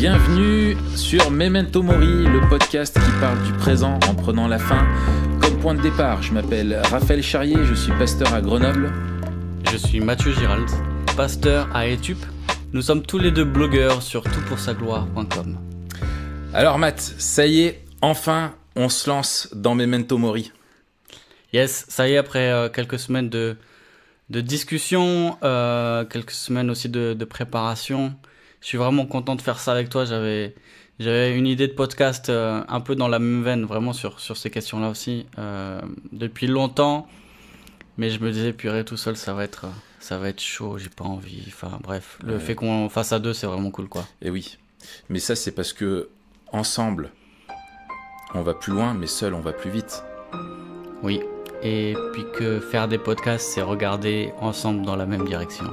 Bienvenue sur Memento Mori, le podcast qui parle du présent en prenant la fin comme point de départ. Je m'appelle Raphaël Charrier, je suis pasteur à Grenoble. Je suis Mathieu Girald, pasteur à Etup. Nous sommes tous les deux blogueurs sur toutpoursagloire.com. Alors Matt, ça y est, enfin, on se lance dans Memento Mori. Yes, ça y est, après euh, quelques semaines de, de discussion, euh, quelques semaines aussi de, de préparation, je suis vraiment content de faire ça avec toi. J'avais, j'avais une idée de podcast euh, un peu dans la même veine, vraiment sur, sur ces questions-là aussi, euh, depuis longtemps. Mais je me disais, purée, tout seul, ça va être, euh, ça va être chaud, j'ai pas envie. Enfin, bref, le fait qu'on fasse à deux, c'est vraiment cool, quoi. Et eh oui. Mais ça, c'est parce que, ensemble, on va plus loin, mais seul, on va plus vite. Oui. Et puis que faire des podcasts, c'est regarder ensemble dans la même direction.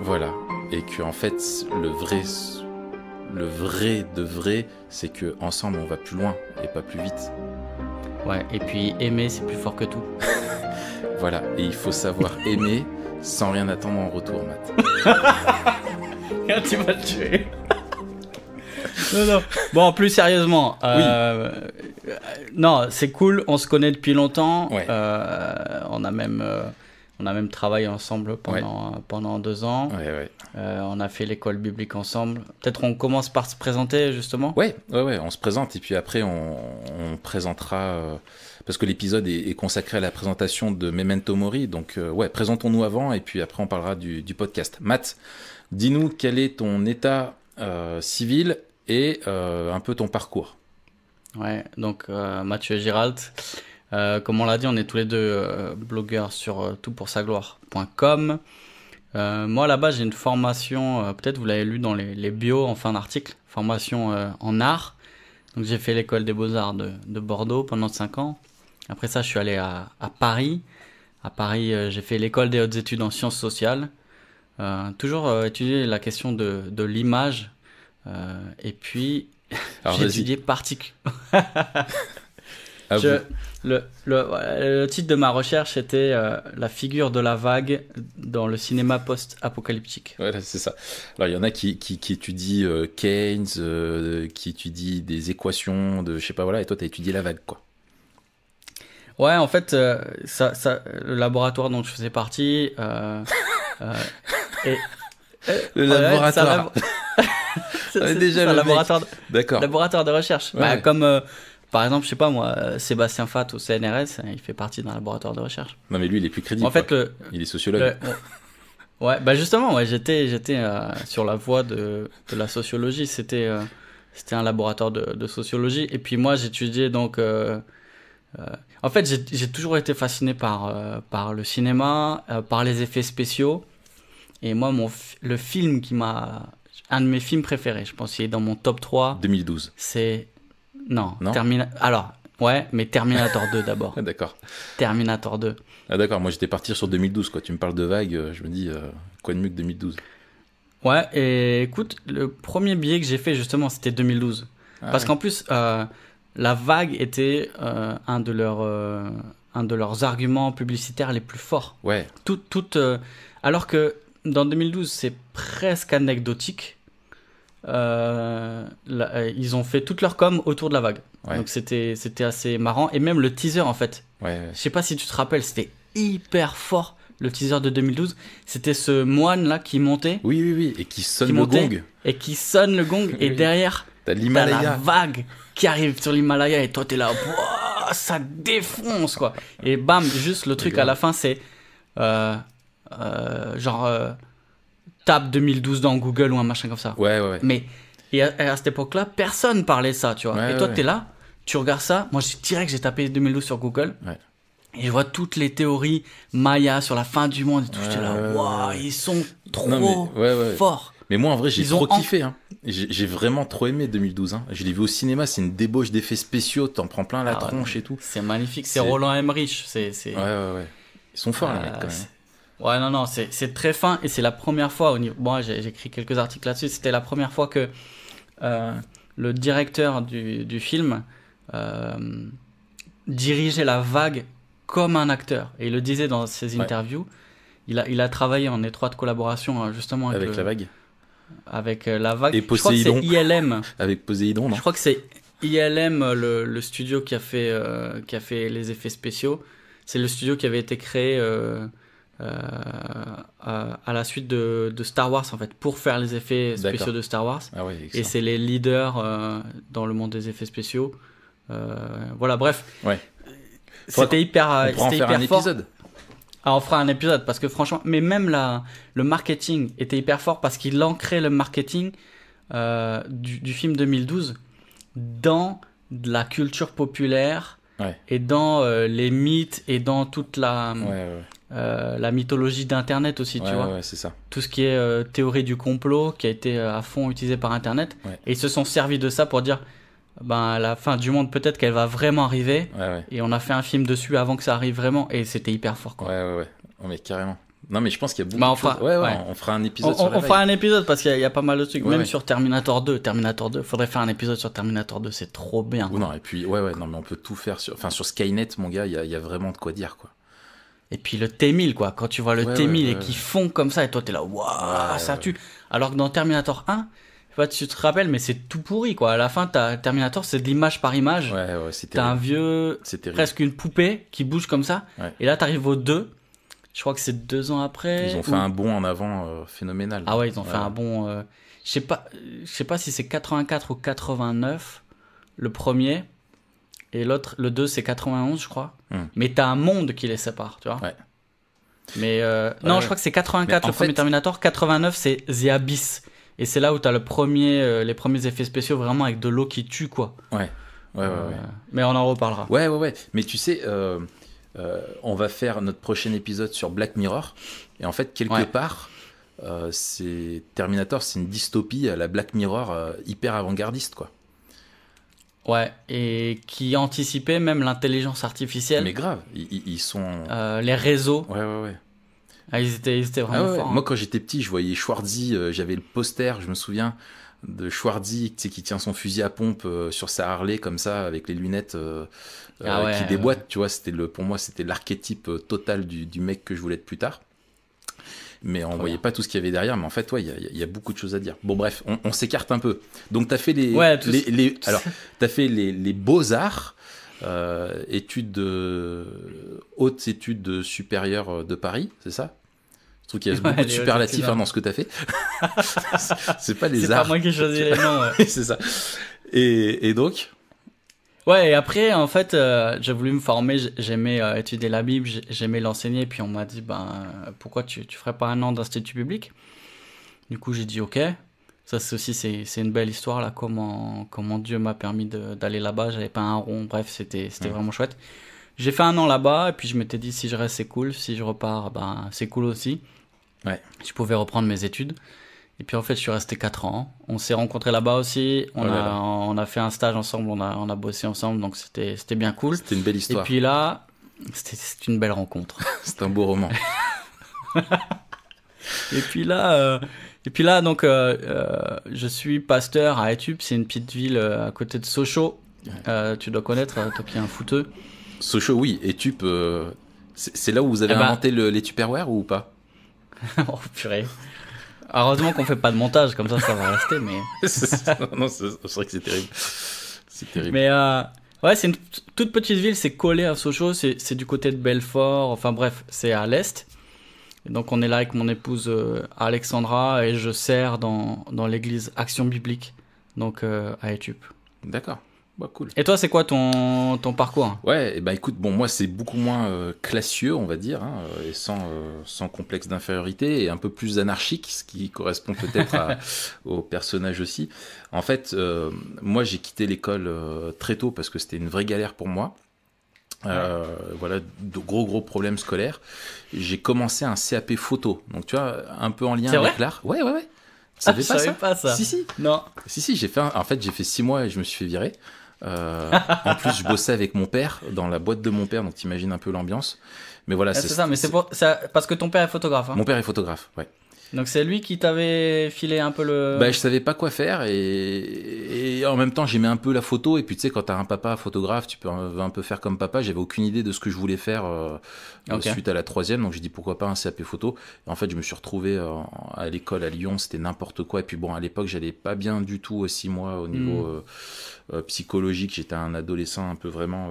Voilà, et que en fait le vrai le vrai de vrai c'est que ensemble on va plus loin et pas plus vite ouais et puis aimer c'est plus fort que tout voilà et il faut savoir aimer sans rien attendre en retour Matt tu vas tué. tuer non, non. Bon, plus sérieusement, euh, euh, non, c'est cool. On se connaît depuis longtemps. Ouais. Euh, on a même on a même travaillé ensemble pendant, euh, pendant deux ans. Euh, on a fait l'école biblique ensemble. Peut-être on commence par se présenter justement Oui, ouais, ouais, on se présente et puis après on, présentera, euh, parce que l'épisode est, consacré à la présentation de Memento Mori. Donc ouais, présentons-nous avant et puis après on parlera du, podcast. Matt, dis-nous quel est ton état civil et un peu ton parcours. Ouais, donc Mathieu Giralt. Euh, comme on l'a dit, on est tous les deux euh, blogueurs sur euh, toutpoursagloire.com. moi là-bas, j'ai une formation, peut-être vous l'avez lu dans les, les bios en fin d'article, formation en art. Donc j'ai fait l'école des beaux-arts de, Bordeaux pendant 5 ans. Après ça, je suis allé à, Paris. À Paris, j'ai fait l'école des hautes études en sciences sociales. toujours étudier la question de, de l'image. et puis, j'ai étudié particules. le, titre de ma recherche était euh, La figure de la vague dans le cinéma post-apocalyptique. Ouais c'est ça. Alors, il y en a qui, qui, étudient euh, Keynes, euh, qui étudient des équations, de je sais pas, voilà, et toi, tu as étudié la vague, quoi. Ouais, en fait, ça, ça, le laboratoire dont je faisais partie. le laboratoire. c'est, déjà le laboratoire. D'accord. Laboratoire de recherche. Bah, comme par exemple, je sais pas moi, euh, Sébastien Fat au CNRS, hein, il fait partie d'un laboratoire de recherche. Non, mais lui, il est plus crédible. En fait, il est sociologue. ouais, bah justement, ouais, j'étais, j'étais euh, sur la voie de, de la sociologie. C'était, euh, c'était un laboratoire de, sociologie. Et puis moi, j'étudiais donc. en fait, j'ai toujours été fasciné par, par le cinéma, par les effets spéciaux. Et moi, mon, le film qui m'a. Un de mes films préférés, je pense il est dans mon top 3. 2012. C'est non, Alors, ouais, mais Terminator 2 d'abord. Ah, d'accord. Terminator 2. Ah, d'accord, moi j'étais parti sur 2012, quoi. Tu me parles de vague, euh, je me dis, quoi de mieux que 2012 Ouais, et écoute, le premier billet que j'ai fait justement, c'était 2012. Ah Parce qu'en plus, euh, la vague était euh, un, de leurs, un de leurs arguments publicitaires les plus forts. Ouais. tout alors que dans 2012, c'est presque anecdotique. Euh, euh, ils ont fait toute leur com autour de la vague. Donc c'était c'était assez marrant et même le teaser en fait. Ouais, Je sais pas si tu te rappelles, c'était hyper fort le teaser de 2012. C'était ce moine là qui montait. Oui oui oui et qui sonne le gong. Et qui sonne le gong et derrière t'as la vague qui arrive sur l'Himalaya et toi t'es là ça défonce quoi. Et bam juste le truc à la fin c'est euh, genre tape 2012 dans Google ou un machin comme ça. Ouais, ouais, Mais et à, cette époque-là, personne parlait ça, tu vois. et toi, tu es là, tu regardes ça. Moi, je direct, j'ai tapé 2012 sur Google. Ouais. Et je vois toutes les théories Maya sur la fin du monde et tout. J'étais là, waouh, ils sont trop mais, forts. Mais moi, en vrai, j'ai trop kiffé. Hein. J'ai vraiment trop aimé 2012. Hein. Je l'ai vu au cinéma, c'est une débauche d'effets spéciaux. T'en prends plein la ah tronche et tout. C'est magnifique, c'est Roland Emmerich. C'est. Ouais, ouais, ouais. Ils sont forts, les ah, mecs. quand même. Ouais, non, non, c'est très fin et c'est la première fois. Au niveau... Bon, j'ai écrit quelques articles là-dessus. C'était la première fois que euh, le directeur du, film euh, dirigeait la vague comme un acteur. Et il le disait dans ses interviews. Il, a, il a travaillé en étroite collaboration hein, justement avec, la vague. Avec euh, la vague. Et Poséidon. Je crois que ILM. Avec Poséidon, non Je crois que c'est ILM, le, studio qui a, fait, qui a fait les effets spéciaux. C'est le studio qui avait été créé. Euh, euh, à la suite de, Star Wars en fait pour faire les effets spéciaux de Star Wars ah et c'est les leaders euh, dans le monde des effets spéciaux voilà bref ouais. c'était hyper c'était hyper un fort épisode. Ah, on fera un épisode parce que franchement, mais même la, le marketing était hyper fort parce qu'il ancrait le marketing du, film 2012 dans la culture populaire et dans les mythes et dans toute la, euh, la mythologie d'Internet aussi, tu vois. Ouais, c'est ça. Tout ce qui est euh, théorie du complot qui a été euh, à fond utilisé par Internet. Et ils se sont servis de ça pour dire ben, la fin du monde, peut-être qu'elle va vraiment arriver. Et on a fait un film dessus avant que ça arrive vraiment. Et c'était hyper fort, quoi. Ouais, ouais, ouais. Oh, mais carrément. Non, mais je pense qu'il y a beaucoup bah, on de fera, On, fera un épisode on, On fera un épisode parce qu'il y, a pas mal de trucs. même sur Terminator 2. Terminator 2. Faudrait faire un épisode sur Terminator 2. C'est trop bien. non, et puis, ouais, ouais, non, mais on peut tout faire sur, enfin, sur Skynet, mon gars, il y a, vraiment de quoi dire, quoi. Et puis le T1000, quoi. Quand tu vois le T1000 et qui fond comme ça, et toi, t'es là, waouh, ça tue. Alors que dans Terminator 1, tu te rappelles, mais c'est tout pourri, quoi. À la fin, Terminator, c'est de l'image par image. Ouais, ouais, T'as un vieux, presque une poupée qui bouge comme ça. Et là, t'arrives au 2. Je crois que c'est deux ans après. Ils ont fait un bond en avant euh, phénoménal. Ah ouais, ils ont fait un bond. Euh, je sais pas, je sais pas si c'est 84 ou 89, le premier et l'autre, le 2, c'est 91, je crois. Hmm. Mais t'as un monde qui les sépare, tu vois. Ouais. Mais euh, non, je crois que c'est 84 le premier Terminator, 89 c'est The Abyss. Et c'est là où t'as le premier, euh, les premiers effets spéciaux vraiment avec de l'eau qui tue, quoi. Ouais, ouais, ouais. Euh, mais on en reparlera. Ouais, ouais, ouais. Mais tu sais, on va faire notre prochain épisode sur Black Mirror. Et en fait, quelque part, c'est Terminator, c'est une dystopie à la Black Mirror hyper avant-gardiste, quoi. Ouais, et qui anticipait même l'intelligence artificielle. Mais grave, ils, sont. Euh, les réseaux. Ouais, ouais, ouais. Ah, ils, étaient, vraiment ah, hein. Moi, quand j'étais petit, je voyais Schwarzy, euh, j'avais le poster, je me souviens, de Schwarzy qui tient son fusil à pompe euh, sur sa Harley, comme ça, avec les lunettes ah qui déboîtent. Tu vois, c'était le, pour moi, c'était l'archétype total du, mec que je voulais être plus tard mais on voyait pas tout ce qu'il y avait derrière. Mais en fait, ouais, il y, a beaucoup de choses à dire. Bon, bref, on, s'écarte un peu. Donc, tu as fait les, les, as fait les, beaux-arts, euh, études, supérieure hautes études supérieures euh, de Paris, c'est ça je trouve qu'il y a beaucoup de superlatifs hein, dans ce que tu as fait. c'est pas les arts. C'est pas moi qui choisis les noms. c'est ça. Et, et donc Ouais, et après, en fait, euh, j'ai voulu me former, j'aimais euh, étudier la Bible, j'aimais l'enseigner, puis on m'a dit, ben, euh, pourquoi tu, tu ferais pas un an d'institut public Du coup, j'ai dit, ok. Ça c'est aussi c'est une belle histoire là comment comment Dieu m'a permis d'aller là-bas j'avais pas un rond bref c'était c'était vraiment chouette j'ai fait un an là-bas et puis je m'étais dit si je reste c'est cool si je repars ben c'est cool aussi ouais. je pouvais reprendre mes études et puis en fait, je suis resté 4 ans. On s'est rencontrés là-bas aussi. On, ah a, on a fait un stage ensemble, on a, on a bossé ensemble, donc c'était bien cool. C'était une belle histoire. Et puis là, C'était une belle rencontre. c'est un beau roman. et puis là, euh, et puis là donc, euh, euh, je suis pasteur à Etup c'est une petite ville à côté de Sochaux. tu dois connaître, toi qui es un fouteux. Sochaux, oui. Etup c'est là où vous avez eh ben inventé le, les ou pas Oh purée. Heureusement qu'on fait pas de montage, comme ça ça va rester. Mais non, c'est vrai que c'est terrible. C'est terrible. Mais euh, ouais, c'est une toute petite ville, c'est collé à Sochaux, c'est du côté de Belfort. Enfin bref, c'est à l'est. Donc on est là avec mon épouse euh, Alexandra et je sers dans, l'église Action Biblique, donc euh, à Etup. D'accord. Bah, cool. Et toi, c'est quoi ton, ton parcours Ouais, bah écoute, bon, moi, c'est beaucoup moins euh, classieux, on va dire, hein, euh, et sans, euh, sans complexe d'infériorité, et un peu plus anarchique, ce qui correspond peut-être au personnage aussi. En fait, moi, j'ai quitté l'école très tôt parce que c'était une vraie galère pour moi. voilà, de gros gros problèmes scolaires. J'ai commencé un CAP photo, donc tu vois, un peu en lien avec l'art. Ouais, ouais, ouais. Ça ah, fait savais ça. pas ça. Si, si. Non. Si, si, j'ai fait, en fait, j'ai fait six mois et je me suis fait virer. Euh, en plus, je bossais avec mon père dans la boîte de mon père, donc t'imagines un peu l'ambiance. Mais voilà, ah, c'est ça. Mais c'est pour parce que ton père est photographe. Hein. Mon père est photographe, ouais. Donc c'est lui qui t'avait filé un peu le. Bah je savais pas quoi faire et, en même temps j'aimais un peu la photo et puis tu sais quand t'as un papa photographe tu peux un peu faire comme papa j'avais aucune idée de ce que je voulais faire euh, euh, suite à la troisième. Donc j'ai dit pourquoi pas un CAP photo. en fait, je me suis retrouvé euh, à l'école à Lyon, c'était n'importe quoi. Et puis bon, à l'époque, j'allais pas bien du tout aussi moi au niveau hmm. euh, psychologique. J'étais un adolescent un peu vraiment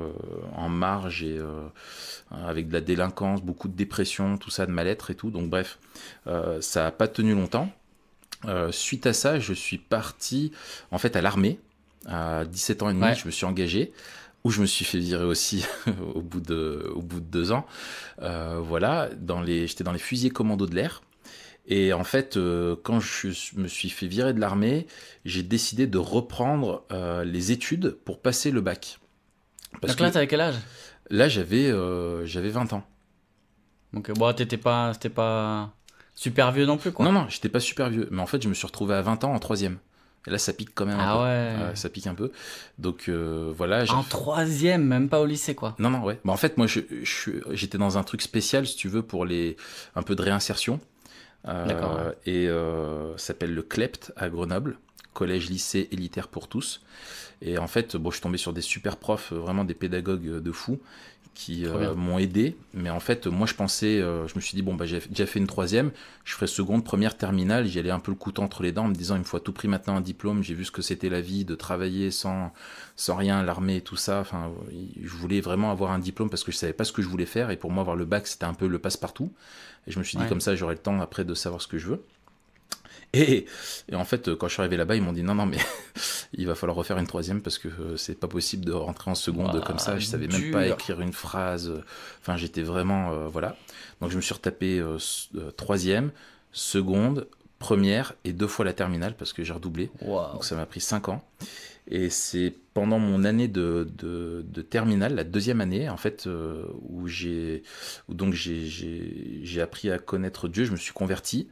en marge et avec de la délinquance, beaucoup de dépression, tout ça, de mal-être et tout. Donc bref, ça a pas tenu longtemps. suite à ça, je suis parti en fait à l'armée. À 17 ans et demi, je me suis engagé où je me suis fait virer aussi au, bout de, au bout de deux ans. Euh, voilà, dans les, j'étais dans les fusiliers commando de l'air. Et en fait, euh, quand je me suis fait virer de l'armée, j'ai décidé de reprendre euh, les études pour passer le bac. Parce Donc là, t'avais quel âge Là, j'avais j'avais 20 ans. Donc, bon, t'étais pas, pas super vieux non plus, quoi. Non, non, j'étais pas super vieux. Mais en fait, je me suis retrouvé à 20 ans en troisième là, ça pique quand même. Un ah peu. ça pique un peu. Donc euh, voilà. En troisième, même pas au lycée, quoi. Non, non, ouais. Bah, en fait, moi, j'étais dans un truc spécial, si tu veux, pour les un peu de réinsertion. Euh, D'accord. Et euh, ça s'appelle le CLEPT à Grenoble, collège, lycée élitaire pour tous. Et en fait, bon, je suis tombé sur des super profs, vraiment des pédagogues de fous, qui euh, m'ont aidé. Mais en fait, moi, je pensais, euh, je me suis dit, bon, bah, j'ai déjà fait une troisième, je ferai seconde, première, terminale. J'y allais un peu le couteau entre les dents en me disant, il me faut à tout prix maintenant un diplôme. J'ai vu ce que c'était la vie de travailler sans, sans rien, l'armée tout ça. Enfin, je voulais vraiment avoir un diplôme parce que je savais pas ce que je voulais faire. Et pour moi, avoir le bac, c'était un peu le passe-partout. Et je me suis dit, comme ça, j'aurai le temps après de savoir ce que je veux. Et, en fait, quand je suis arrivé là-bas, ils m'ont dit non, non, mais il va falloir refaire une troisième parce que euh, c'est pas possible de rentrer en seconde bah, comme ça. Je savais même pas écrire une phrase. Enfin, j'étais vraiment. Euh, voilà. Donc, je me suis retapé euh, troisième, seconde, première et deux fois la terminale parce que j'ai redoublé. Donc, ça m'a pris cinq ans. Et c'est pendant mon année de, terminale, la deuxième année, en fait, où j'ai donc j'ai appris à connaître Dieu, je me suis converti.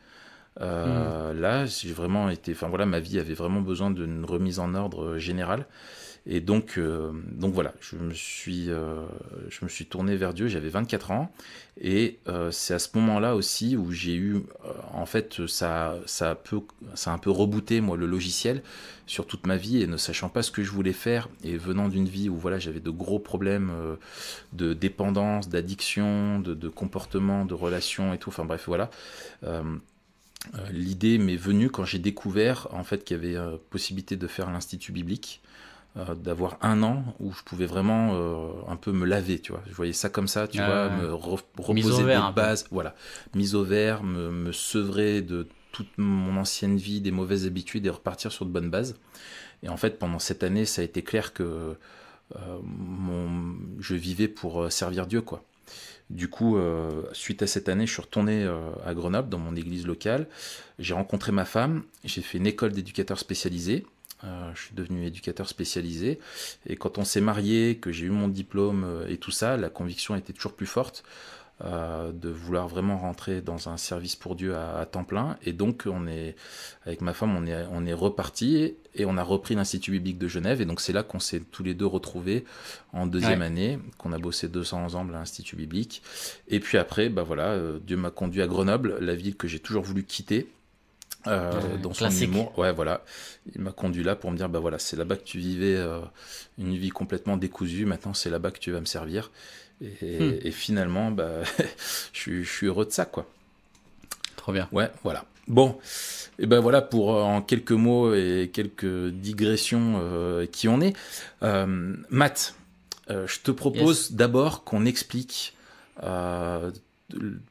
Euh, là, j'ai vraiment été. Enfin voilà, ma vie avait vraiment besoin d'une remise en ordre euh, générale. Et donc, euh, donc voilà, je me suis, je me suis tourné vers Dieu. J'avais 24 ans, et c'est à ce moment-là aussi où j'ai eu, en fait, ça, ça a peu, ça un peu rebooté moi le logiciel sur toute ma vie et ne sachant pas ce que je voulais faire et venant d'une vie où voilà, j'avais de gros problèmes de dépendance, d'addiction, de, de, comportement, de relations et tout. Enfin bref, voilà euh, l'idée m'est venue quand j'ai découvert en fait qu'il y avait euh, possibilité de faire l'institut biblique euh, d'avoir un an où je pouvais vraiment un peu me laver, tu vois. Je voyais ça comme ça, tu vois, ah. me reposer des bases, voilà, mise au vert, me, sevrer de toute mon ancienne vie, des mauvaises habitudes et repartir sur de bonnes bases. Et en fait, pendant cette année, ça a été clair que je vivais pour servir Dieu, quoi. Du coup, euh, suite à cette année, je suis retourné euh, à Grenoble, dans mon église locale. J'ai rencontré ma femme, j'ai fait une école d'éducateur spécialisé. Euh, je suis devenu éducateur spécialisé. Et quand on s'est marié, que j'ai eu mon diplôme et tout ça, la conviction était toujours plus forte euh, de vouloir vraiment rentrer dans un service pour Dieu à, temps plein. Et donc, on est, avec ma femme, on est, on est reparti et on a repris l'Institut biblique de Genève. Et donc, c'est là qu'on s'est tous les deux retrouvés en deuxième année, qu'on a bossé deux ans ensemble à l'Institut biblique. Et puis après, bah voilà, euh, Dieu m'a conduit à Grenoble, la ville que j'ai toujours voulu quitter. Euh, euh, dans son Classique. Ouais, voilà. Il m'a conduit là pour me dire, bah voilà, c'est là-bas que tu vivais euh, une vie complètement décousue. Maintenant, c'est là-bas que tu vas me servir. Et, hmm. finalement, bah, je, je, suis heureux de ça, quoi. Trop bien. Ouais, voilà. Bon, et ben voilà pour euh, en quelques mots et quelques digressions qui en est. Matt, je te propose d'abord qu'on explique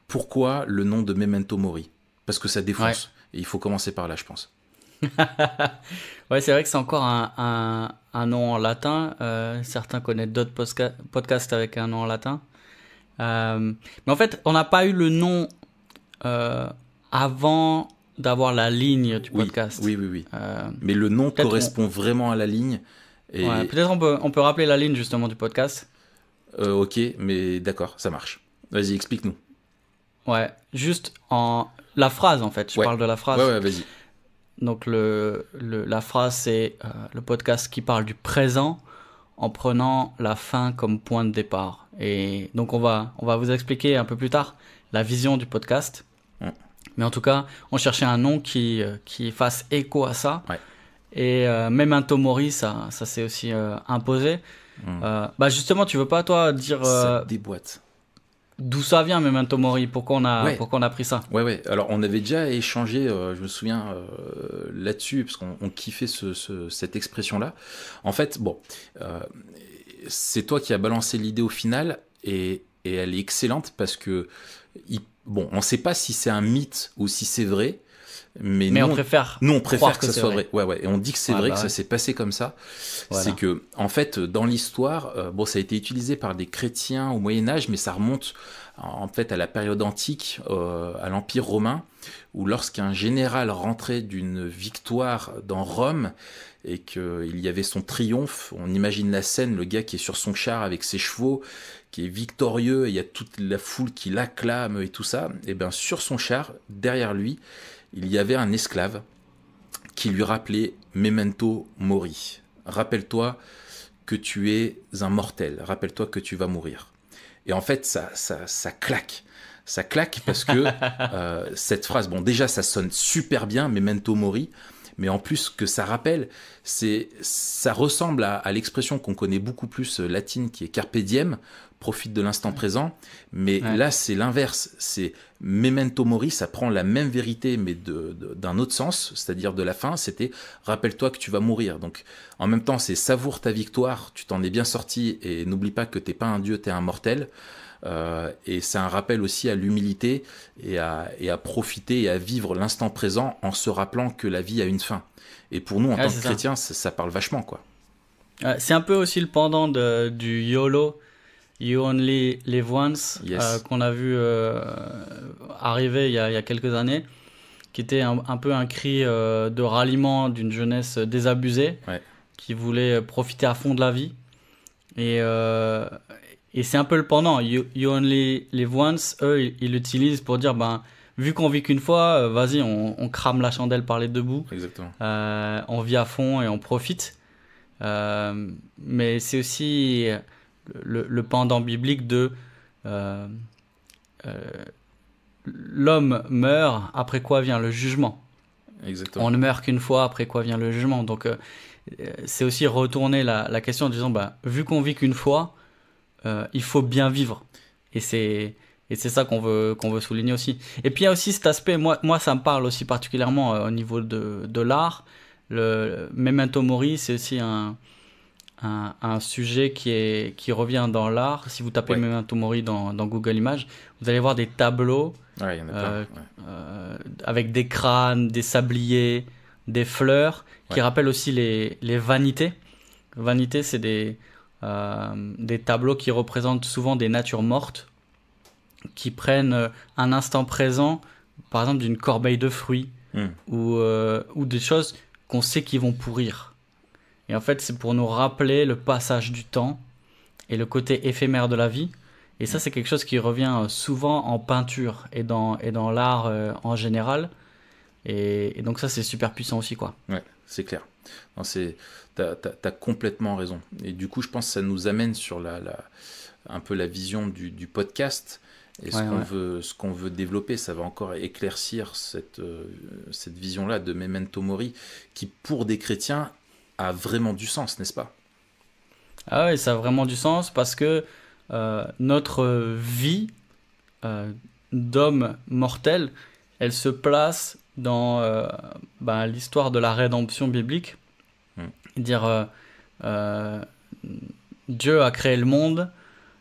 pourquoi le nom de Memento Mori, parce que ça défonce il faut commencer par là, je pense. ouais, c'est vrai que c'est encore un, un, nom en latin. Euh, certains connaissent d'autres podcasts avec un nom en latin. Euh, mais en fait, on n'a pas eu le nom euh, avant d'avoir la ligne du podcast. Oui, oui, oui. mais le nom correspond vraiment à la ligne. Et... peut-être on peut, on peut rappeler la ligne justement du podcast. ok, mais d'accord, ça marche. Vas-y, explique-nous. Ouais, juste en la phrase, en fait. Je parles parle de la phrase. Ouais, ouais, vas-y. Donc, le, la phrase, c'est euh, le podcast qui parle du présent en prenant la fin comme point de départ. Et donc, on va, on va vous expliquer un peu plus tard la vision du podcast. Mais en tout cas, on cherchait un nom qui, euh, qui fasse écho à ça. Et euh, même un Tomori, ça, ça s'est aussi imposé. Mmh. bah justement, tu veux pas toi dire... des boîtes d'où ça vient même un Tomori pourquoi on a pourquoi on a pris ça ouais ouais alors on avait déjà échangé euh, je me souviens euh, là-dessus parce qu'on kiffait ce, ce, cette expression là en fait bon euh, c'est toi qui as balancé l'idée au final et, et, elle est excellente parce que bon on ne sait pas si c'est un mythe ou si c'est vrai mais, nous, on préfère. on que, ça soit vrai. Ouais, ouais. Et on dit que c'est ah vrai, bah que ça s'est passé comme ça. C'est que, en fait, dans l'histoire, euh, bon, ça a été utilisé par des chrétiens au Moyen Âge, mais ça remonte en fait à la période antique, euh, à l'Empire romain, où lorsqu'un général rentrait d'une victoire dans Rome et qu'il y avait son triomphe, on imagine la scène, le gars qui est sur son char avec ses chevaux, qui est victorieux, et il y a toute la foule qui l'acclame et tout ça, et bien sur son char, derrière lui, il y avait un esclave qui lui rappelait Memento Mori. Rappelle-toi que tu es un mortel, rappelle-toi que tu vas mourir. Et en fait, ça, ça, ça claque. Ça claque parce que euh, cette phrase, bon, déjà, ça sonne super bien, Memento Mori mais en plus que ça rappelle, c'est ça ressemble à, l'expression qu'on connaît beaucoup plus euh, latine qui est carpe diem, profite de l'instant présent, mais là c'est l'inverse, c'est memento mori, ça prend la même vérité mais d'un autre sens, c'est-à-dire de la fin, c'était rappelle-toi que tu vas mourir. Donc en même temps c'est savoure ta victoire, tu t'en es bien sorti et n'oublie pas que t'es pas un dieu, t'es un mortel. Euh, et c'est un rappel aussi à l'humilité et à, profiter et à vivre l'instant présent en se rappelant que la vie a une fin. Et pour nous, en tant que chrétiens, ça, parle vachement, quoi. Euh, c'est un peu aussi le pendant du YOLO, You Only Live Once, euh, qu'on a vu arriver il y a, quelques années, qui était un, peu un cri de ralliement d'une jeunesse désabusée, qui voulait profiter à fond de la vie. Et, et c'est un peu le pendant. You, only live once, eux, ils l'utilisent pour dire, ben, vu qu'on vit qu'une fois, euh, vas-y, on, crame la chandelle par les deux bouts. Exactement. Euh, on vit à fond et on profite. Euh, mais c'est aussi le, pendant biblique de l'homme meurt, après quoi vient le jugement. Exactement. On ne meurt qu'une fois, après quoi vient le jugement. Donc, c'est aussi retourner la, question en disant, bah, vu qu'on vit qu'une fois, euh, il faut bien vivre. Et c'est et c'est ça qu'on veut qu'on veut souligner aussi. Et puis il y a aussi cet aspect, moi moi ça me parle aussi particulièrement euh, au niveau de, de l'art. Le Memento Mori, c'est aussi un, un, sujet qui est qui revient dans l'art. Si vous tapez Memento Mori dans, Google Images, vous allez voir des tableaux euh, avec des crânes, des sabliers, des fleurs qui rappellent aussi les, les vanités. Vanité, c'est des euh, des tableaux qui représentent souvent des natures mortes, qui prennent euh, un instant présent, par exemple d'une corbeille de fruits, hmm. ou, euh, ou des choses qu'on sait qui vont pourrir. Et en fait, c'est pour nous rappeler le passage du temps et le côté éphémère de la vie. Et ça, hmm. c'est quelque chose qui revient souvent en peinture et dans, et dans l'art en général. Et, donc ça, c'est super puissant aussi, quoi. Ouais, c'est clair c'est, t'as, as, complètement raison. Et du coup, je pense que ça nous amène sur la, un peu la vision du, podcast et ce qu'on veut, développer. Ça va encore éclaircir euh, cette, vision-là de Memento Mori, qui pour des chrétiens a vraiment du sens, n'est-ce pas Ah oui, ça a vraiment du sens parce que euh, notre vie euh, d'homme mortel, elle se place dans euh, bah, l'histoire de la rédemption biblique. Hmm. Dire euh, euh, Dieu a créé le monde,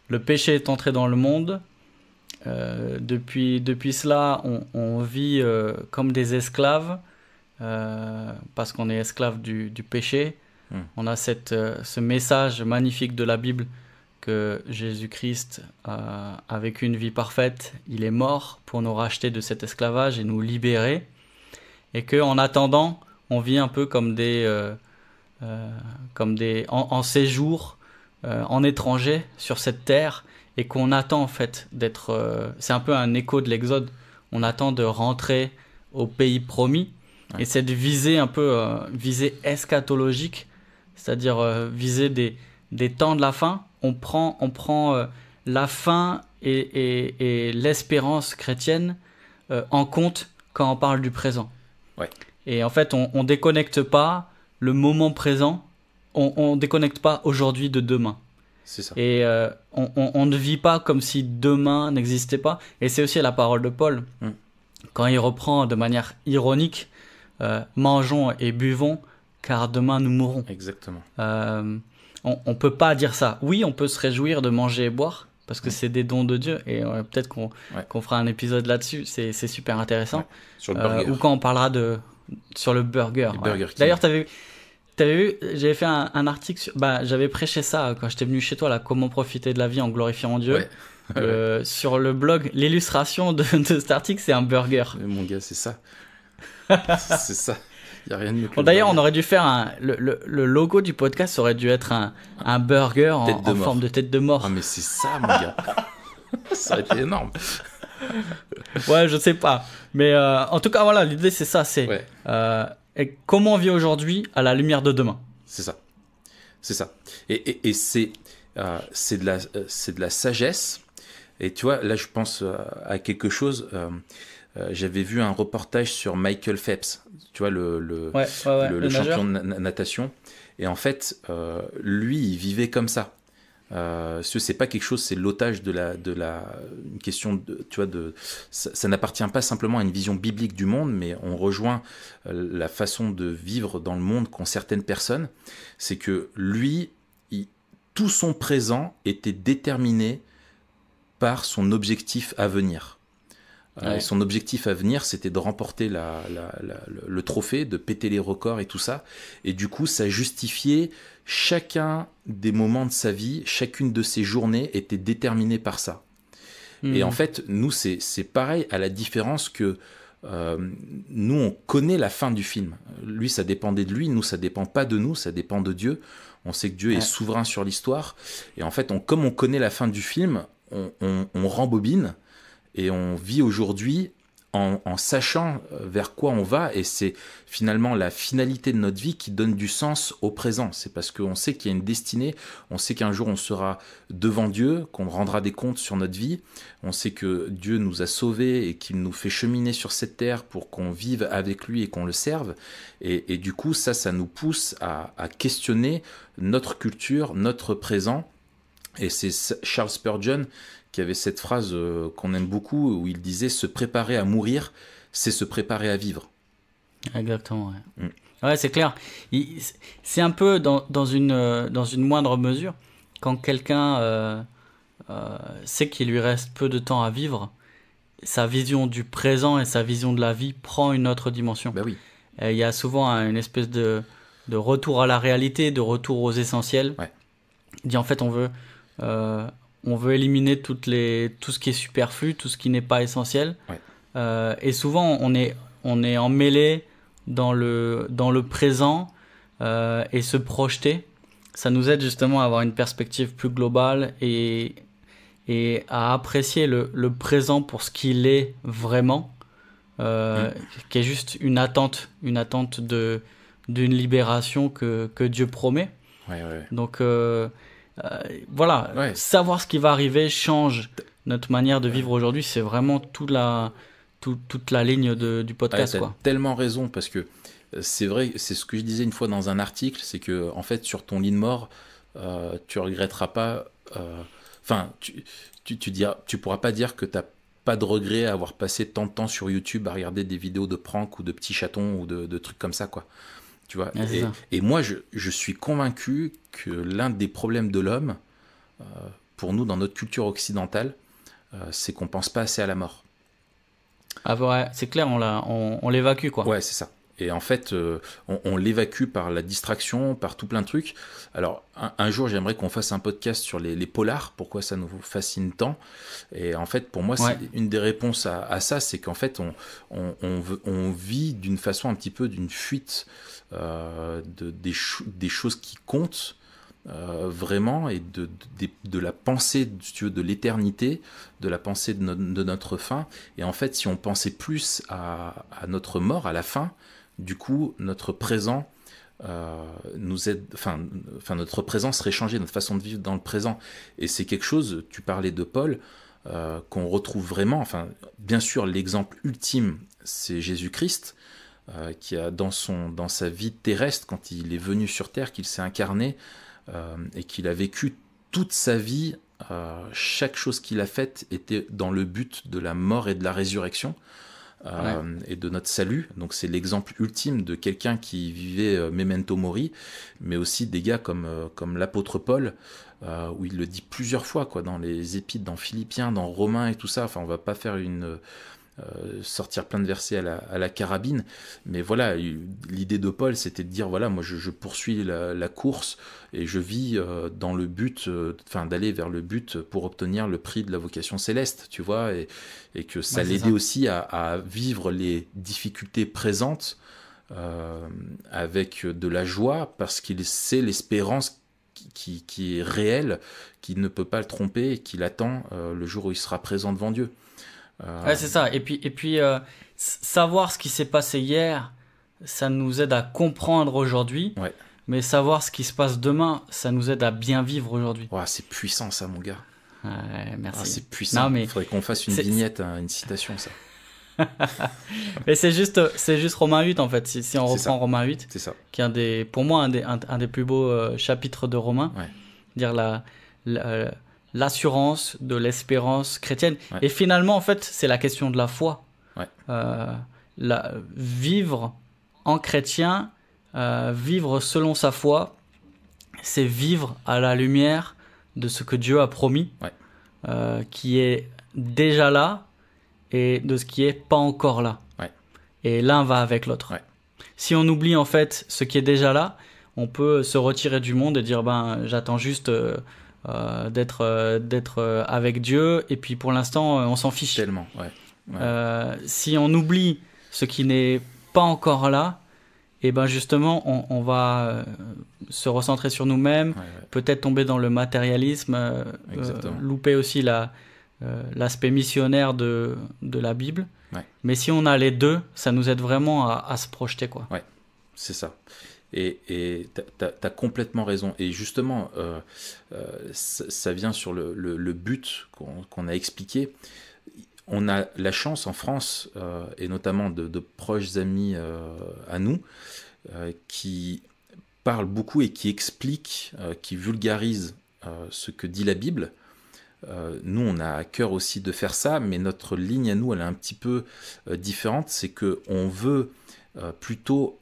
le péché est entré dans le monde. depuis, depuis cela, on, vit comme des esclaves, parce qu'on est esclave du, péché. Hmm. On a cette, ce message magnifique de la Bible que Jésus-Christ a vécu une vie parfaite. Il est mort pour nous racheter de cet esclavage et nous libérer et que en attendant, on vit un peu comme des, euh, euh, comme des en, séjour, euh, en étranger sur cette terre, et qu'on attend en fait d'être. c'est un peu un écho de l'Exode. On attend de rentrer au pays promis. Et cette visée un peu visée eschatologique, c'est-à-dire visée des, des temps de la fin, on prend, on prend la fin et, l'espérance chrétienne en compte quand on parle du présent. Et en fait, on, on déconnecte pas le moment présent, on, ne déconnecte pas aujourd'hui de demain. C'est ça. Et euh, on, ne vit pas comme si demain n'existait pas. Et c'est aussi la parole de Paul, mm. quand il reprend de manière ironique euh, Mangeons et buvons, car demain nous mourrons. Exactement. Euh, on ne peut pas dire ça. Oui, on peut se réjouir de manger et boire, parce que c'est des dons de Dieu et euh, peut-être qu'on fera un épisode là-dessus, c'est super intéressant. Euh, ou quand on parlera de sur le burger. D'ailleurs, tu avais vu, j'avais fait un, article, bah j'avais prêché ça euh, quand j'étais venu chez toi là, comment profiter de la vie en glorifiant Dieu. sur le blog, l'illustration de, de, cet article, c'est un burger. Mais mon gars, c'est ça. c'est ça a rien de D'ailleurs, on aurait dû faire un. Le, logo du podcast aurait dû être un, burger en, forme de tête de mort. Ah, mais c'est ça, mon gars. ça aurait été énorme. ouais, je sais pas. Mais euh, en tout cas, voilà, l'idée, c'est ça. C'est euh, comment on vit aujourd'hui à la lumière de demain. C'est ça. C'est ça. Et, et, euh, c'est de, la, de la sagesse. Et tu vois, là, je pense à quelque chose. Euh, j'avais vu un reportage sur Michael Phelps, tu vois, le, le, champion de natation. Et en fait, euh, lui, il vivait comme ça. Euh, ce c'est pas quelque chose, c'est l'otage de la, de la, une question de, tu vois, de, ça, n'appartient pas simplement à une vision biblique du monde, mais on rejoint la façon de vivre dans le monde qu'ont certaines personnes. C'est que lui, tout son présent était déterminé par son objectif à venir. Euh, son objectif à venir, c'était de remporter le trophée, de péter les records et tout ça. Et du coup, ça justifiait chacun des moments de sa vie, chacune de ses journées était déterminée par ça. Et hmm. en fait, nous, c'est pareil, à la différence que euh, nous, on connaît la fin du film. Lui, ça dépendait de lui. Nous, ça dépend pas de nous, ça dépend de Dieu. On sait que Dieu est souverain sur l'histoire. Et en fait, comme on connaît la fin du film, on rembobine et on vit aujourd'hui en, sachant euh, vers quoi on va, et c'est finalement la finalité de notre vie qui donne du sens au présent. C'est parce qu'on sait qu'il y a une destinée, on sait qu'un jour on sera devant Dieu, qu'on rendra des comptes sur notre vie, on sait que Dieu nous a sauvés et qu'il nous fait cheminer sur cette terre pour qu'on vive avec lui et qu'on le serve. Et, du coup, ça, ça nous pousse à, à questionner notre culture, notre présent. Et c'est Charles Spurgeon qui avait cette phrase euh, qu'on aime beaucoup où il disait se préparer à mourir, c'est se préparer à vivre. Ah, exactement. Mm. Ouais, c'est clair. C'est un peu dans, une, euh, dans une moindre mesure quand quelqu'un euh, sait qu'il lui reste peu de temps à vivre, sa vision du présent et sa vision de la vie prend une autre dimension. Bah oui. il y a souvent une espèce de, retour à la réalité, de retour aux essentiels. Dit en fait, on veut on veut éliminer tout ce qui est superflu, tout ce qui n'est pas essentiel. Euh, et souvent, on est, on est emmêlé dans le, présent euh, et se projeter. Ça nous aide justement à avoir une perspective plus globale et, à apprécier le, présent pour ce qu'il est vraiment, euh, mm. qui est juste une attente, une attente d'une libération que, Dieu promet. Donc euh, voilà, savoir ce qui va arriver change notre manière de vivre aujourd'hui. C'est vraiment toute la, toute la ligne du podcast. tellement raison parce que euh, c'est vrai, c'est ce que je disais une fois dans un article, c'est que en fait sur ton lit de mort, euh, tu regretteras pas. Enfin, tu, tu, tu pourras pas dire que t'as pas de regret à avoir passé tant de temps sur YouTube à regarder des vidéos de pranks ou de petits chatons ou de, de trucs comme ça quoi vois ah, et, moi, je, suis convaincu que l'un des problèmes de l'homme, euh, pour nous, dans notre culture occidentale, euh, c'est qu'on pense pas assez à la mort. Ah ouais, c'est clair, on l'évacue quoi. Ouais, c'est ça. Et en fait, euh, on, l'évacue par la distraction, par tout plein de trucs. Alors, un, jour, j'aimerais qu'on fasse un podcast sur les, les, polars, pourquoi ça nous fascine tant. Et en fait, pour moi, c'est une des réponses à, ça, c'est qu'en fait, on, on, on vit d'une façon un petit peu d'une fuite euh, de, des, choses qui comptent. Euh, vraiment et de, de, la pensée tu veux, de l'éternité, de la pensée de, notre fin. Et en fait, si on pensait plus à, à notre mort, à la fin, du coup, notre présent euh, nous aide, enfin, notre présent serait changé, notre façon de vivre dans le présent. Et c'est quelque chose, tu parlais de Paul, euh, qu'on retrouve vraiment. Enfin, bien sûr, l'exemple ultime, c'est Jésus-Christ, euh, qui a dans, son, dans sa vie terrestre, quand il est venu sur Terre, qu'il s'est incarné et qu'il a vécu toute sa vie, chaque chose qu'il a faite était dans le but de la mort et de la résurrection. Euh, et de notre salut. Donc c'est l'exemple ultime de quelqu'un qui vivait euh, memento mori, mais aussi des gars comme, euh, comme l'apôtre Paul, où il le dit plusieurs fois quoi, dans les épites, dans Philippiens, dans Romains et tout ça. Enfin, on va pas faire une euh, sortir plein de versets à la, carabine. Mais voilà, l'idée de Paul, c'était de dire voilà, moi je, poursuis la, course et je vis euh, dans le but, euh, enfin d'aller vers le but pour obtenir le prix de la vocation céleste, tu vois, et, que ça l'aidait aussi à, vivre les difficultés présentes avec de la joie parce qu'il sait l'espérance qui, est réelle, qui ne peut pas le tromper et qui l'attend le jour où il sera présent devant Dieu. Euh, c'est ça. Et puis, et puis euh, savoir ce qui s'est passé hier, ça nous aide à comprendre aujourd'hui. Mais savoir ce qui se passe demain, ça nous aide à bien vivre aujourd'hui. c'est puissant ça, mon gars. merci. Ah, c'est puissant. Il faudrait qu'on fasse une vignette, hein, une citation, ça. mais c'est juste, c'est juste Romain 8 en fait. Si, on reprend Romain 8, c'est ça. Qui est un des, pour moi, un des, un, des plus beaux euh, chapitres de Romain. Dire la, la, l'assurance de l'espérance chrétienne. Et finalement, en fait, c'est la question de la foi. Euh, vivre en chrétien, euh, vivre selon sa foi, c'est vivre à la lumière de ce que Dieu a promis, euh, qui est déjà là et de ce qui est pas encore là. Et l'un va avec l'autre. Si on oublie en fait ce qui est déjà là, on peut se retirer du monde et dire ben j'attends juste euh, d'être euh, d'être euh, avec Dieu et puis pour l'instant on s'en fiche tellement si on oublie ce qui n'est pas encore là et eh ben justement on, on va se recentrer sur nous-mêmes peut-être tomber dans le matérialisme louper aussi la l'aspect missionnaire de, de la Bible mais si on a les deux ça nous aide vraiment à, à se projeter quoi ouais c'est ça et tu as, complètement raison. Et justement, euh, euh, ça, vient sur le, but qu'on a expliqué. On a la chance en France, euh, et notamment de, proches amis à nous, qui parlent beaucoup et qui expliquent, qui vulgarisent ce que dit la Bible nous, on a à cœur aussi de faire ça, mais notre ligne à nous, elle est un petit peu différente. C'est que on veut plutôt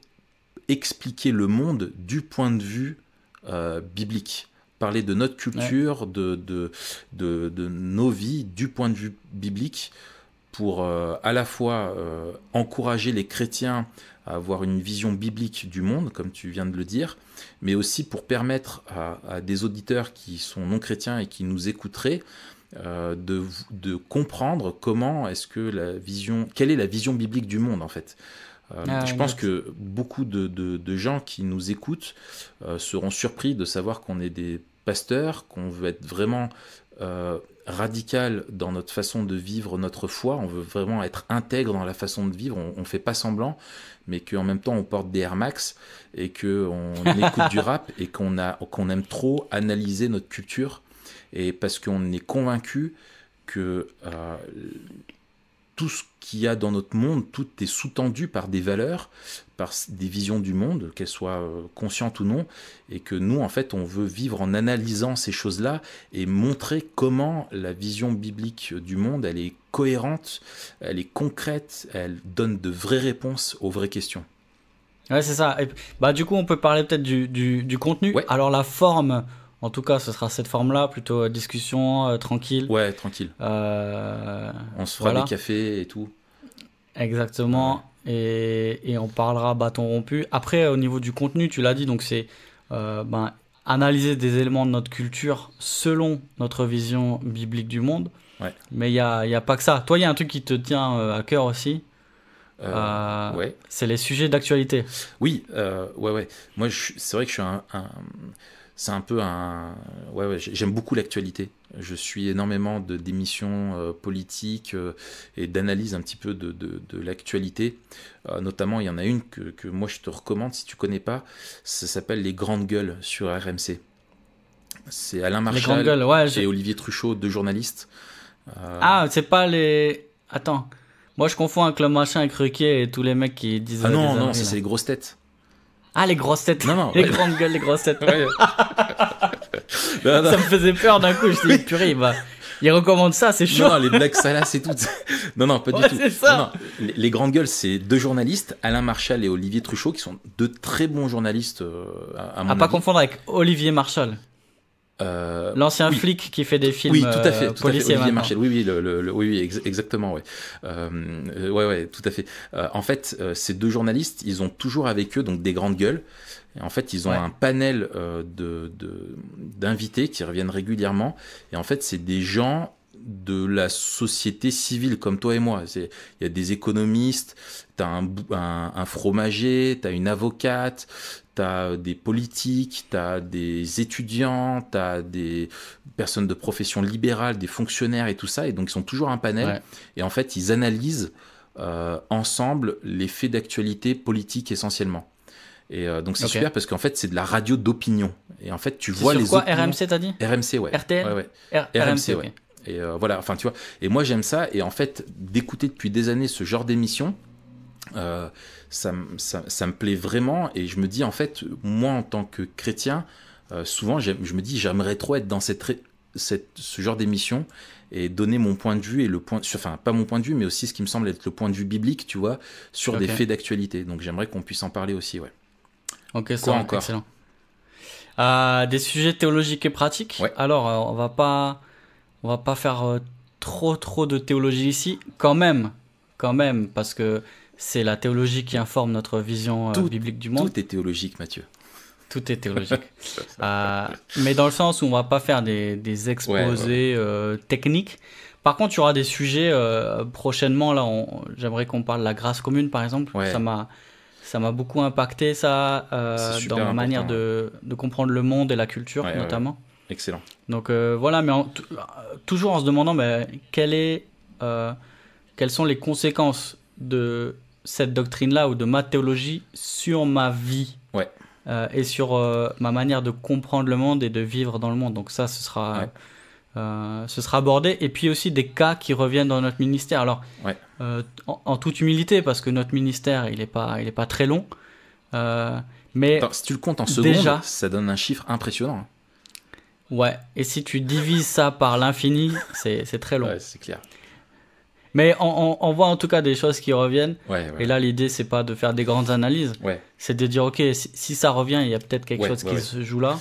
expliquer le monde du point de vue euh, biblique, parler de notre culture, de, de, nos vies du point de vue biblique, pour euh, à la fois euh, encourager les chrétiens à avoir une vision biblique du monde, comme tu viens de le dire, mais aussi pour permettre à, des auditeurs qui sont non chrétiens et qui nous écouteraient de, de, comprendre comment est-ce que la vision, quelle est la vision biblique du monde en fait. Euh, ah, je pense que beaucoup de, gens qui nous écoutent euh, seront surpris de savoir qu'on est des pasteurs, qu'on veut être vraiment euh, radical dans notre façon de vivre notre foi, on veut vraiment être intègre dans la façon de vivre, on, ne fait pas semblant, mais qu'en même temps on porte des Air Max et qu'on écoute du rap et qu'on qu'on aime trop analyser notre culture et parce qu'on est convaincu que tout ce qu'il y a dans notre monde, tout est sous-tendu par des valeurs, par des visions du monde, qu'elles soient euh, conscientes ou non, et que nous, en fait, on veut vivre en analysant ces choses-là et montrer comment la vision biblique du monde, elle est cohérente, elle est concrète, elle donne de vraies réponses aux vraies questions. Ouais, c'est ça. bah, du coup, on peut parler peut-être du, contenu. Alors, la forme, en tout cas, ce sera cette forme-là, plutôt euh, discussion euh, tranquille. Ouais, tranquille. Euh, on se fera des cafés et tout. Exactement. Et, on parlera bâton rompu. Après, au niveau du contenu, tu l'as dit, donc c'est ben, analyser des éléments de notre culture selon notre vision biblique du monde. Ouais. Mais il n'y a, a pas que ça. Toi, il y a un truc qui te tient à cœur aussi. ouais. C'est les sujets d'actualité. Oui, ouais, ouais. Moi, c'est vrai que je suis un, c'est un peu un. Ouais, j'aime beaucoup l'actualité. Je suis énormément de d'émissions euh, politiques euh, et d'analyse un petit peu de, de, l'actualité. Euh, notamment, il y en a une que, que, moi je te recommande si tu connais pas. Ça s'appelle Les Grandes Gueules sur RMC. C'est Alain Marchal et Olivier Truchot, deux journalistes. Ah, c'est pas les. Attends. Moi je confonds avec le machin avec Ruquier et tous les mecs qui disent. Ah non, non, c'est les grosses têtes. Ah, les grosses têtes. Non, non, les grandes gueules, les grosses têtes. Ouais. Ça me faisait peur d'un coup. Je me purée, il va. Bah, il recommande ça, c'est chaud. Non, les blagues salaces et tout. Non, non, pas du tout. Ça. Non, les, les, grandes gueules, c'est deux journalistes, Alain Marchal et Olivier Truchot, qui sont deux très bons journalistes. Euh, à, mon à pas confondre avec Olivier Marchal. Euh, L'ancien flic qui fait des films. Oui, tout à fait. Euh, oui, oui, le, oui, oui exactement. Ouais. Euh, ouais, ouais, tout à fait. Euh, en fait, ces deux journalistes, ils ont toujours avec eux donc des grandes gueules. Et en fait, ils ont un panel de d'invités qui reviennent régulièrement. Et en fait, c'est des gens de la société civile comme toi et moi. Il y a des économistes, t'as as un, un fromager, t'as une avocate, t'as euh, des politiques, t'as des étudiants, t'as des personnes de profession libérale, des fonctionnaires et tout ça, et donc ils sont toujours un panel, et en fait ils analysent euh, ensemble les faits d'actualité politique essentiellement. Et euh, donc c'est super parce qu'en fait c'est de la radio d'opinion. Et en fait tu vois sur les quoi, RMC t'as dit RMC ouais. RTL. Ouais, RMC, ouais. Et voilà, enfin tu vois. Et moi j'aime ça. Et en fait d'écouter depuis des années ce genre d'émission, euh, ça, ça, me plaît vraiment et je me dis en fait, moi en tant que chrétien, euh, souvent je me dis j'aimerais trop être dans cette, cette, ce genre d'émission et donner mon point de vue et le point, enfin pas mon point de vue mais aussi ce qui me semble être le point de vue biblique, tu vois, sur des faits d'actualité. Donc j'aimerais qu'on puisse en parler aussi, ouais. Ok, ça encore. Excellent. Euh, des sujets théologiques et pratiques. Alors on va pas, on va pas faire trop trop de théologie ici, quand même, quand même, parce que c'est la théologie qui informe notre vision euh, biblique du monde. Tout est théologique, Mathieu. Tout est théologique. Euh, mais dans le sens où on va pas faire des, exposés euh, techniques. Par contre, il y aura des sujets prochainement. Là, j'aimerais qu'on parle de la grâce commune, par exemple. Ça m'a ça m'a beaucoup impacté ça dans ma manière de, comprendre le monde et la culture, notamment. Excellent. Donc voilà, mais toujours en se demandant, mais est, quelles sont les conséquences de cette doctrine-là ou de ma théologie sur ma vie. Ouais. Euh, et sur euh, ma manière de comprendre le monde et de vivre dans le monde. Donc ça, ce sera, euh, ce sera abordé. Et puis aussi des cas qui reviennent dans notre ministère. Alors, ouais. en, toute humilité, parce que notre ministère, il n'est pas, il est pas très long. mais si tu le comptes en secondes, déjà, ça donne un chiffre impressionnant. Hein. Ouais, et si tu divises ça par l'infini, c'est très long. c'est clair. Mais on, voit en tout cas des choses qui reviennent. Et là, l'idée, c'est pas de faire des grandes analyses. Ouais. C'est de dire, OK, si, ça revient, il y a peut-être quelque chose qui se joue là,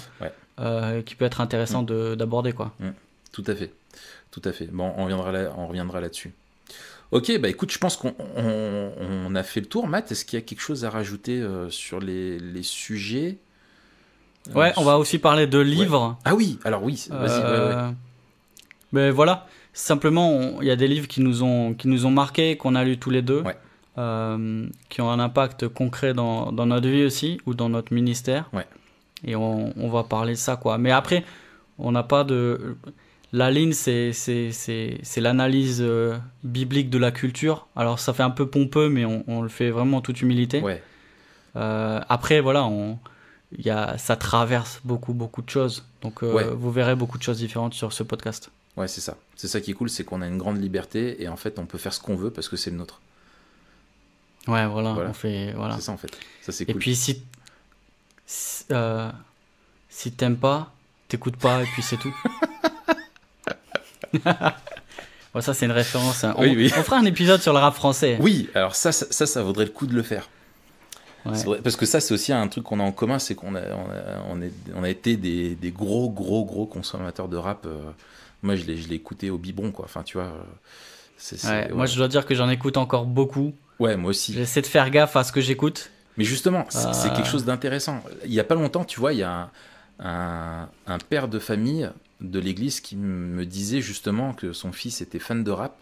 euh, qui peut être intéressant mm. d'aborder. quoi. Mm. Tout à fait. Tout à fait. Bon, on reviendra, là, on reviendra là-dessus. Ok, bah écoute, je pense qu'on a fait le tour. Matt, est-ce qu'il y a quelque chose à rajouter euh, sur les, les sujets Ouais, on va aussi parler de livres. Ah oui, alors oui, vas-y. Mais euh, ben voilà. Simplement, il y a des livres qui nous ont, qui nous ont marqués, qu'on a lus tous les deux, euh, qui ont un impact concret dans, dans, notre vie aussi, ou dans notre ministère. Et on, va parler de ça, quoi. Mais après, on n'a pas de... La ligne, c'est l'analyse euh, biblique de la culture. Alors, ça fait un peu pompeux, mais on, le fait vraiment en toute humilité. Euh, après, voilà, on, y a, ça traverse beaucoup, beaucoup de choses. Donc, vous verrez beaucoup de choses différentes sur ce podcast. Ouais, c'est ça. C'est ça qui est cool, c'est qu'on a une grande liberté et en fait, on peut faire ce qu'on veut parce que c'est le nôtre. Ouais, voilà, on fait. Voilà. C'est ça en fait. Ça, c'est cool. Et puis, si. Si, euh... t'aimes pas, t'écoutes pas et puis c'est tout. bon, ça, c'est une référence. Hein. On, fera un épisode sur le rap français. Oui, alors ça, ça, ça, vaudrait le coup de le faire. parce que ça, c'est aussi un truc qu'on a en commun, c'est qu'on a, on a, on a, été des, des, gros, gros, gros consommateurs de rap. Euh, moi je l'ai écouté au biberon, quoi. Enfin, tu vois. Euh, moi, je dois dire que j'en écoute encore beaucoup. Ouais, moi aussi. J'essaie de faire gaffe à ce que j'écoute. Mais justement, c'est euh, quelque chose d'intéressant. Il y a pas longtemps, tu vois, il y a un, père de famille de l'église qui me disait justement que son fils était fan de rap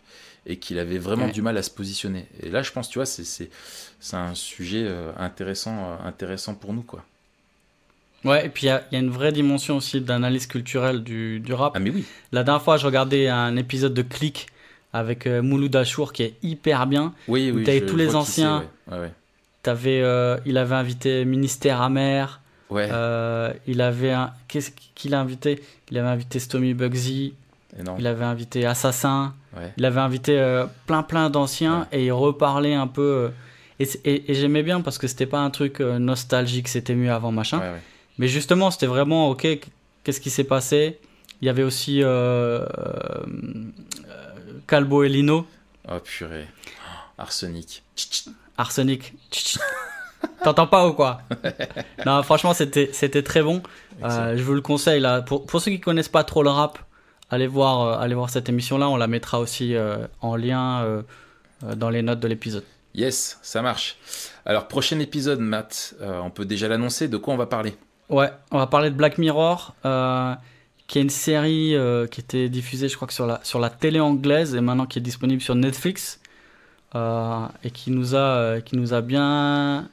et qu'il avait vraiment du mal à se positionner. Et là, je pense, tu vois, c'est un sujet euh, intéressant, intéressant pour nous, quoi. Ouais, et puis il y, a une vraie dimension aussi d'analyse culturelle du, du, rap. Ah, mais oui. La dernière fois, je regardais un épisode de Click avec euh, Mouloud qui est hyper bien. Oui, oui. T'avais tous les anciens. Ouais. Ouais, Avais, euh, il avait invité Ministère Amer. Ouais. Euh, il avait un... qu'est-ce qu'il a invité Il avait invité Stomy Bugsy. Il avait invité Assassin. Il avait invité euh, plein plein d'anciens et il reparlait un peu. et, j'aimais bien parce que c'était pas un truc nostalgique, c'était mieux avant machin. Mais justement, c'était vraiment, ok, qu'est-ce qui s'est passé Il y avait aussi euh, euh, Calbo et Lino. Oh purée. Oh, arsenic. Arsenic. T'entends pas ou quoi Non, franchement, c'était, très bon. Euh, je vous le conseille. Là. Pour, ceux qui connaissent pas trop le rap, allez voir, allez voir cette émission-là. On la mettra aussi en lien dans les notes de l'épisode. Yes, ça marche. Alors, prochain épisode, Matt, on peut déjà l'annoncer. De quoi on va parler Ouais, on va parler de Black Mirror, euh, qui est une série euh, qui était diffusée, je crois que sur la, sur la télé anglaise et maintenant qui est disponible sur Netflix euh, et qui nous a, qui nous a bien,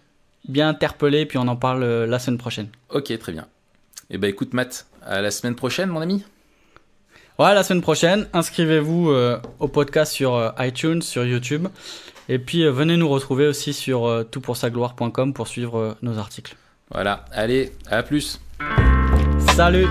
bien interpellé. Puis on en parle la semaine prochaine. Ok, très bien. Et eh ben écoute, Matt, à la semaine prochaine, mon ami. Ouais, la semaine prochaine, inscrivez-vous au podcast sur iTunes, sur YouTube. Et puis venez nous retrouver aussi sur toutpoursagloire.com pour suivre nos articles. Voilà, allez, à plus. Salut